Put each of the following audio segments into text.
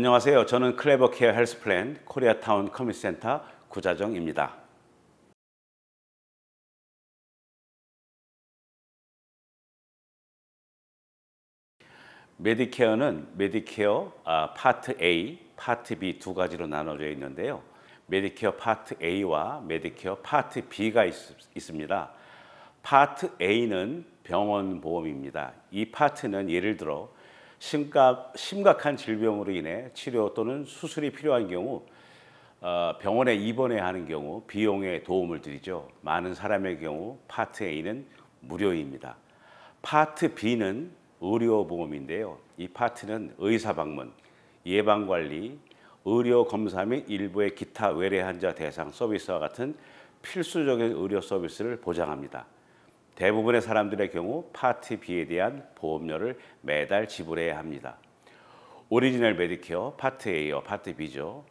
안녕하세요. 저는 클레버 케어 헬스 플랜 코리아타운 커뮤니티 센터 구자정입니다. 메디케어는 메디케어 아, 파트 A, 파트 B 두 가지로 나눠져 있는데요. 메디케어 파트 A와 메디케어 파트 B가 있, 있습니다. 파트 A는 병원 보험입니다. 이 파트는 예를 들어 심각, 심각한 질병으로 인해 치료 또는 수술이 필요한 경우 어, 병원에 입원해야 하는 경우 비용에 도움을 드리죠. 많은 사람의 경우 파트 A는 무료입니다. 파트 B는 의료보험인데요. 이 파트는 의사 방문, 예방관리, 의료 검사 및 일부의 기타 외래 환자 대상 서비스와 같은 필수적인 의료 서비스를 보장합니다. 대부분의 사람들의 경우 파트 B에 대한 보험료를 매달 지불해야 합니다. 오리지널 메디케어 파트 A와 파트 B죠.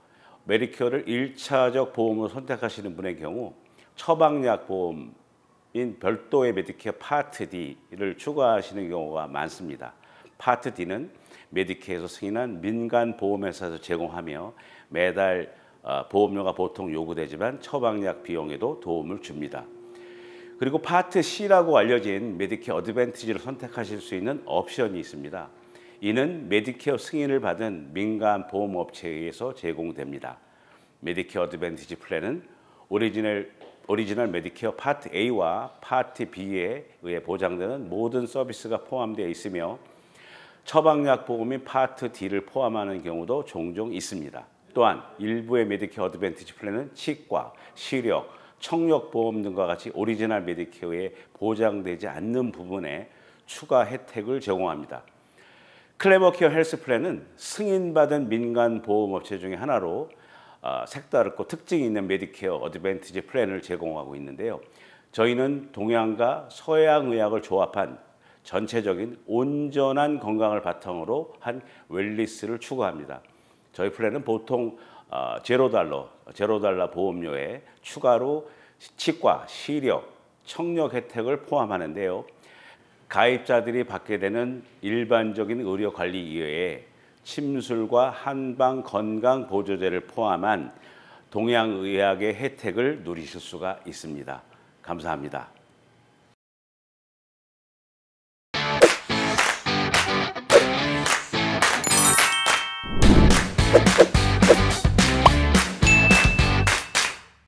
메디케어를 1차적 보험으로 선택하시는 분의 경우 처방약 보험인 별도의 메디케어 파트 D를 추가하시는 경우가 많습니다. 파트 D는 메디케에서 승인한 민간 보험회사에서 제공하며 매달 어, 보험료가 보통 요구되지만 처방약 비용에도 도움을 줍니다. 그리고 파트 C라고 알려진 메디케어 어드밴티지를 선택하실 수 있는 옵션이 있습니다. 이는 메디케어 승인을 받은 민간 보험업체에서 제공됩니다. 메디케어 어드밴티지 플랜은 오리지널, 오리지널 메디케어 파트 A와 파트 B에 의해 보장되는 모든 서비스가 포함되어 있으며 처방약 보험인 파트 D를 포함하는 경우도 종종 있습니다. 또한 일부의 메디케어 어드밴티지 플랜은 치과, 시력, 청력보험 등과 같이 오리지널 메디케어에 보장되지 않는 부분에 추가 혜택을 제공합니다. 클레버케어 헬스플랜은 승인받은 민간 보험업체 중의 하나로 아, 색다르고 특징이 있는 메디케어 어드밴티지 플랜을 제공하고 있는데요. 저희는 동양과 서양의학을 조합한 전체적인 온전한 건강을 바탕으로 한 웰리스를 추구합니다. 저희 플랜은 보통 어, 제로 달러, 제로 달러 보험료에 추가로 치과, 시력, 청력 혜택을 포함하는데요. 가입자들이 받게 되는 일반적인 의료 관리 이외에 침술과 한방 건강 보조제를 포함한 동양의학의 혜택을 누리실 수가 있습니다. 감사합니다.